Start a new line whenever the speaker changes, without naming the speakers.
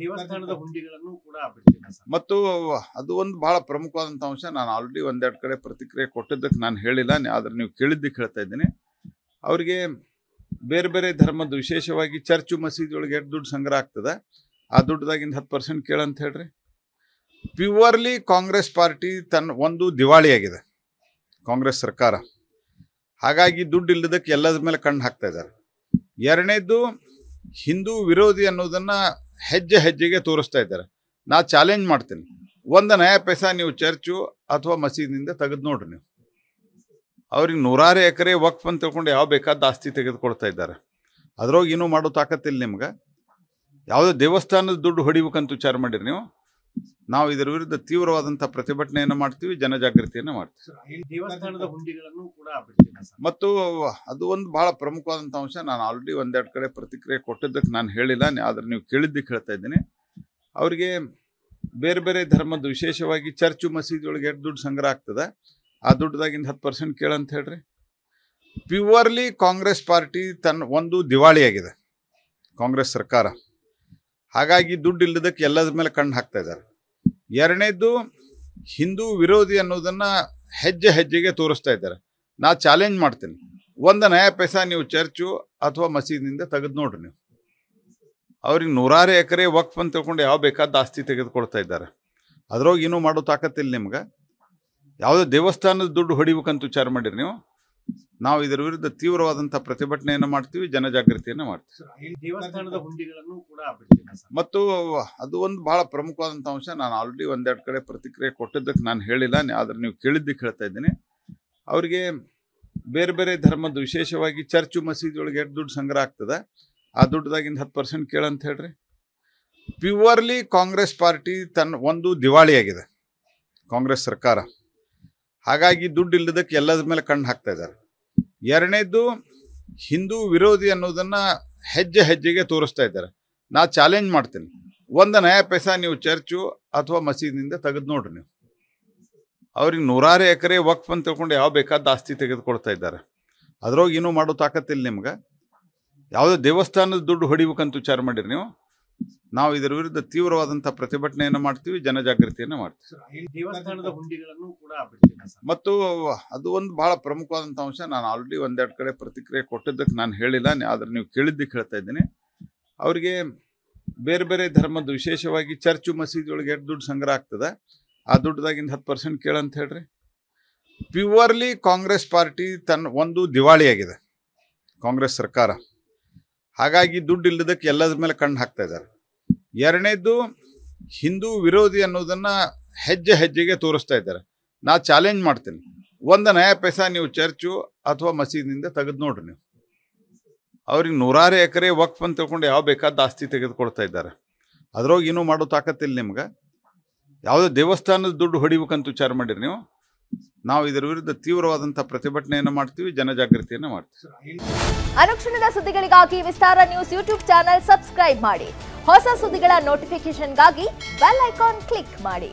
ದೇವಸ್ಥಾನದ ಹುಂಡಿಗಳನ್ನು ಕೂಡ
ಮತ್ತು ಅದು ಒಂದು ಬಹಳ ಪ್ರಮುಖವಾದಂಥ ಅಂಶ ನಾನು ಆಲ್ರೆಡಿ ಒಂದೆರಡು ಕಡೆ ಪ್ರತಿಕ್ರಿಯೆ ಕೊಟ್ಟಿದ್ದಕ್ಕೆ ನಾನು ಹೇಳಿಲ್ಲ ಆದ್ರೆ ನೀವು ಕೇಳಿದ್ದಕ್ಕೆ ಹೇಳ್ತಾ ಇದ್ದೀನಿ ಅವರಿಗೆ ಬೇರೆ ಬೇರೆ ಧರ್ಮದ ವಿಶೇಷವಾಗಿ ಚರ್ಚು ಮಸೀದಿ ಒಳಗೆ ಎಷ್ಟು ದುಡ್ಡು ಸಂಗ್ರಹ ಆಗ್ತದೆ ಆ ದುಡ್ಡದಾಗಿಂದ ಹತ್ತು ಪರ್ಸೆಂಟ್ ಕೇಳಂತ ಹೇಳ್ರಿ ಪ್ಯೂರ್ಲಿ ಕಾಂಗ್ರೆಸ್ ಪಾರ್ಟಿ ತನ್ನ ಒಂದು ದಿವಾಳಿಯಾಗಿದೆ ಆಗಿದೆ ಕಾಂಗ್ರೆಸ್ ಸರ್ಕಾರ ಹಾಗಾಗಿ ದುಡ್ಡು ಇಲ್ಲದಕ್ಕೆ ಎಲ್ಲದ ಮೇಲೆ ಕಣ್ಣು ಹಾಕ್ತಾ ಇದ್ದಾರೆ ಎರಡನೇದು ಹಿಂದೂ ವಿರೋಧಿ ಅನ್ನೋದನ್ನು ಹೆಜ್ಜೆ ಹೆಜ್ಜೆಗೆ ತೋರಿಸ್ತಾ ಇದ್ದಾರೆ ನಾ ಚಾಲೆಂಜ್ ಮಾಡ್ತೀನಿ ಒಂದು ನಯ ಪೈಸಾ ನೀವು ಚರ್ಚು ಅಥವಾ ಮಸೀದಿನಿಂದ ತೆಗೆದು ನೋಡ್ರಿ ನೀವು ಅವ್ರಿಗೆ ನೂರಾರು ಎಕರೆ ವಕ್ ಅಂತ ತಿಳ್ಕೊಂಡು ಯಾವ ಬೇಕಾದ ಆಸ್ತಿ ತೆಗೆದುಕೊಳ್ತಾ ಇದ್ದಾರೆ ಅದ್ರೊಳಗೆ ಏನೂ ಮಾಡೋ ತಾಕತ್ತಿಲ್ಲ ನಿಮ್ಗೆ ಯಾವುದೋ ದೇವಸ್ಥಾನದ ದುಡ್ಡು ಹೊಡಿಬೇಕಂತ ವಿಚಾರ ಮಾಡಿರಿ ನೀವು ನಾವು ಇದರ ವಿರುದ್ಧ ತೀವ್ರವಾದಂಥ ಪ್ರತಿಭಟನೆಯನ್ನು ಮಾಡ್ತೀವಿ ಜನಜಾಗೃತಿಯನ್ನು ಮಾಡ್ತೀವಿ ಮತ್ತು ಅದು ಒಂದು ಬಹಳ ಪ್ರಮುಖವಾದಂಥ ಅಂಶ ನಾನು ಆಲ್ರೆಡಿ ಒಂದೆರಡು ಕಡೆ ಪ್ರತಿಕ್ರಿಯೆ ಕೊಟ್ಟಿದ್ದಕ್ಕೆ ನಾನು ಹೇಳಿಲ್ಲ ಆದರೆ ನೀವು ಕೇಳಿದ್ದಕ್ಕೆ ಹೇಳ್ತಾ ಇದ್ದೀನಿ ಅವರಿಗೆ ಬೇರೆ ಬೇರೆ ಧರ್ಮದ ವಿಶೇಷವಾಗಿ ಚರ್ಚು ಮಸೀದಿಯೊಳಗೆ ಎಷ್ಟು ದುಡ್ಡು ಸಂಗ್ರಹ ಆಗ್ತದೆ ಆ ದುಡ್ಡದಾಗಿಂದ ಹತ್ತು ಪರ್ಸೆಂಟ್ ಕೇಳಂತ ಹೇಳ್ರಿ ಪ್ಯೂರ್ಲಿ ಕಾಂಗ್ರೆಸ್ ಪಾರ್ಟಿ ತನ್ನ ಒಂದು ದಿವಾಳಿಯಾಗಿದೆ ಕಾಂಗ್ರೆಸ್ ಸರ್ಕಾರ ಹಾಗಾಗಿ ದುಡ್ಡು ಇಲ್ಲದಕ್ಕೆ ಎಲ್ಲದ ಮೇಲೆ ಕಣ್ಣು ಹಾಕ್ತಾ ಇದ್ದಾರೆ ಎರಡನೇದು ಹಿಂದೂ ವಿರೋಧಿ ಅನ್ನೋದನ್ನು ಹೆಜ್ಜೆ ಹೆಜ್ಜೆಗೆ ತೋರಿಸ್ತಾ ಇದ್ದಾರೆ ನಾ ಚಾಲೆಂಜ್ ಮಾಡ್ತೀನಿ ಒಂದು ನಯ ಪೈಸಾ ನೀವು ಚರ್ಚು ಅಥವಾ ಮಸೀದಿಯಿಂದ ತೆಗೆದು ನೋಡ್ರಿ ನೀವು ಅವ್ರಿಗೆ ನೂರಾರು ಎಕರೆ ವಕ್ಫ್ ಅಂತ ತಿಳ್ಕೊಂಡು ಯಾವ ಬೇಕಾದ ಆಸ್ತಿ ತೆಗೆದುಕೊಳ್ತಾ ಇದ್ದಾರೆ ಅದ್ರೊಳಗೆ ಏನೂ ಮಾಡೋ ತಾಕತ್ತಿಲ್ಲ ನಿಮ್ಗೆ ಯಾವುದೇ ದೇವಸ್ಥಾನದ ದುಡ್ಡು ಹೊಡಿಬೇಕಂತ ವಿಚಾರ ಮಾಡಿರಿ ನೀವು ನಾವು ಇದರ ವಿರುದ್ಧ ತೀವ್ರವಾದಂಥ ಪ್ರತಿಭಟನೆಯನ್ನು ಮಾಡ್ತೀವಿ ಜನಜಾಗೃತಿಯನ್ನು ಮಾಡ್ತೀವಿ
ದೇವಸ್ಥಾನದ ಹುಂಡಿಗಳನ್ನು ಕೂಡ
ಮತ್ತು ಅದು ಒಂದು ಬಹಳ ಪ್ರಮುಖವಾದಂಥ ಅಂಶ ನಾನು ಆಲ್ರೆಡಿ ಒಂದೆರಡು ಕಡೆ ಪ್ರತಿಕ್ರಿಯೆ ಕೊಟ್ಟಿದ್ದಕ್ಕೆ ನಾನು ಹೇಳಿಲ್ಲ ಆದರೆ ನೀವು ಕೇಳಿದ್ದಕ್ಕೆ ಹೇಳ್ತಾ ಇದ್ದೀನಿ ಅವರಿಗೆ ಬೇರೆ ಬೇರೆ ಧರ್ಮದ ವಿಶೇಷವಾಗಿ ಚರ್ಚು ಮಸೀದಿಯೊಳಗೆ ಎಷ್ಟು ದುಡ್ಡು ಸಂಗ್ರಹ ಆಗ್ತದೆ ಆ ದುಡ್ಡದಾಗಿಂದ ಹತ್ತು ಪರ್ಸೆಂಟ್ ಕೇಳಂತ ಹೇಳ್ರಿ ಪ್ಯೂರ್ಲಿ ಕಾಂಗ್ರೆಸ್ ಪಾರ್ಟಿ ತನ್ನ ಒಂದು ದಿವಾಳಿಯಾಗಿದೆ ಕಾಂಗ್ರೆಸ್ ಸರ್ಕಾರ ಹಾಗಾಗಿ ದುಡ್ಡು ಇಲ್ಲದಕ್ಕೆ ಎಲ್ಲದ ಮೇಲೆ ಕಣ್ಣು ಹಾಕ್ತಾ ಇದ್ದಾರೆ ಎರಡನೇದು ಹಿಂದೂ ವಿರೋಧಿ ಅನ್ನೋದನ್ನು ಹೆಜ್ಜೆ ಹೆಜ್ಜೆಗೆ ತೋರಿಸ್ತಾ ಇದ್ದಾರೆ ನಾ ಚಾಲೆಂಜ್ ಮಾಡ್ತೀನಿ ಒಂದು ನಯ ಪೈಸಾ ನೀವು ಚರ್ಚು ಅಥವಾ ಮಸೀದಿಯಿಂದ ತೆಗೆದು ನೋಡ್ರಿ ನೀವು ಅವ್ರಿಗೆ ನೂರಾರು ಎಕರೆ ವಕ್ ಅಂತ ತಿಳ್ಕೊಂಡು ಯಾವ ಬೇಕಾದ ಆಸ್ತಿ ತೆಗೆದುಕೊಳ್ತಾ ಇದ್ದಾರೆ ಅದ್ರೊಳಗೆ ಏನೂ ಮಾಡೋ ತಾಕತ್ತಿಲ್ಲ ನಿಮ್ಗೆ ಯಾವುದೋ ದೇವಸ್ಥಾನದ ದುಡ್ಡು ಹೊಡಿಬೇಕಂತ ವಿಚಾರ ಮಾಡಿರಿ ನೀವು ನಾವು ಇದರ ವಿರುದ್ಧ ತೀವ್ರವಾದಂಥ ಪ್ರತಿಭಟನೆಯನ್ನು ಮಾಡ್ತೀವಿ ಜನಜಾಗೃತಿಯನ್ನು ಮಾಡ್ತೀವಿ ಮತ್ತು ಅದು ಒಂದು ಬಹಳ ಪ್ರಮುಖವಾದಂಥ ಅಂಶ ನಾನು ಆಲ್ರೆಡಿ ಒಂದೆರಡು ಕಡೆ ಪ್ರತಿಕ್ರಿಯೆ ಕೊಟ್ಟಿದ್ದಕ್ಕೆ ನಾನು ಹೇಳಿಲ್ಲ ಆದರೆ ನೀವು ಕೇಳಿದ್ದಕ್ಕೆ ಹೇಳ್ತಾ ಇದ್ದೀನಿ ಅವ್ರಿಗೆ ಬೇರೆ ಬೇರೆ ಧರ್ಮದ ವಿಶೇಷವಾಗಿ ಚರ್ಚು ಮಸೀದಿ ಒಳಗೆ ಎಷ್ಟು ದುಡ್ಡು ಸಂಗ್ರಹ ಆಗ್ತದೆ ಆ ದುಡ್ಡದಾಗಿಂದ ಹತ್ತು ಪರ್ಸೆಂಟ್ ಅಂತ ಹೇಳ್ರಿ ಪ್ಯೂರ್ಲಿ ಕಾಂಗ್ರೆಸ್ ಪಾರ್ಟಿ ತನ್ನ ಒಂದು ದಿವಾಳಿಯಾಗಿದೆ ಕಾಂಗ್ರೆಸ್ ಸರ್ಕಾರ ಹಾಗಾಗಿ ದುಡ್ಡು ಇಲ್ಲದಕ್ಕೆ ಎಲ್ಲದ್ರ ಮೇಲೆ ಕಣ್ಣು ಹಾಕ್ತಾ ಇದ್ದಾರೆ ಎರಡನೇದು ಹಿಂದೂ ವಿರೋಧಿ ಅನ್ನೋದನ್ನು ಹೆಜ್ಜೆ ಹೆಜ್ಜೆಗೆ ತೋರಿಸ್ತಾ ಇದ್ದಾರೆ ನಾ ಚಾಲೆಂಜ್ ಮಾಡ್ತೀನಿ ಒಂದು ನಯಾ ಪೈಸಾ ನೀವು ಚರ್ಚು ಅಥವಾ ಮಸೀದಿನಿಂದ ತೆಗೆದು ನೋಡ್ರಿ ನೀವು ಅವ್ರಿಗೆ ನೂರಾರು ಎಕರೆ ವಕ್ಫ್ ಅಂತ ತಿಳ್ಕೊಂಡು ಯಾವ ಬೇಕಾದ ಆಸ್ತಿ ತೆಗೆದುಕೊಳ್ತಾ ಇದ್ದಾರೆ ಅದ್ರೊಳಗೆ ಏನೂ ಮಾಡೋ ತಾಕತ್ತಿಲ್ಲ ನಿಮ್ಗೆ ಯಾವುದೋ ದೇವಸ್ಥಾನದ ದುಡ್ಡು ಹೊಡಿಬೇಕಂತ ವಿಚಾರ ಮಾಡಿರಿ ನೀವು ನಾವು ಇದರ ವಿರುದ್ಧ ತೀವ್ರವಾದಂತಹ ಪ್ರತಿಭಟನೆಯನ್ನು ಮಾಡ್ತೀವಿ ಜನಜಾಗೃತಿಯನ್ನು ಮಾಡ್ತೀವಿ ಅನುಕ್ಷಣದ ಸುದ್ದಿಗಳಿಗಾಗಿ Vistara news YouTube channel subscribe ಮಾಡಿ ಹೊಸ ಸುದ್ದಿಗಳ ನೋಟಿಫಿಕೇಶನ್ಗಾಗಿ ಬೆಲ್ ಐಕಾನ್ ಕ್ಲಿಕ್ ಮಾಡಿ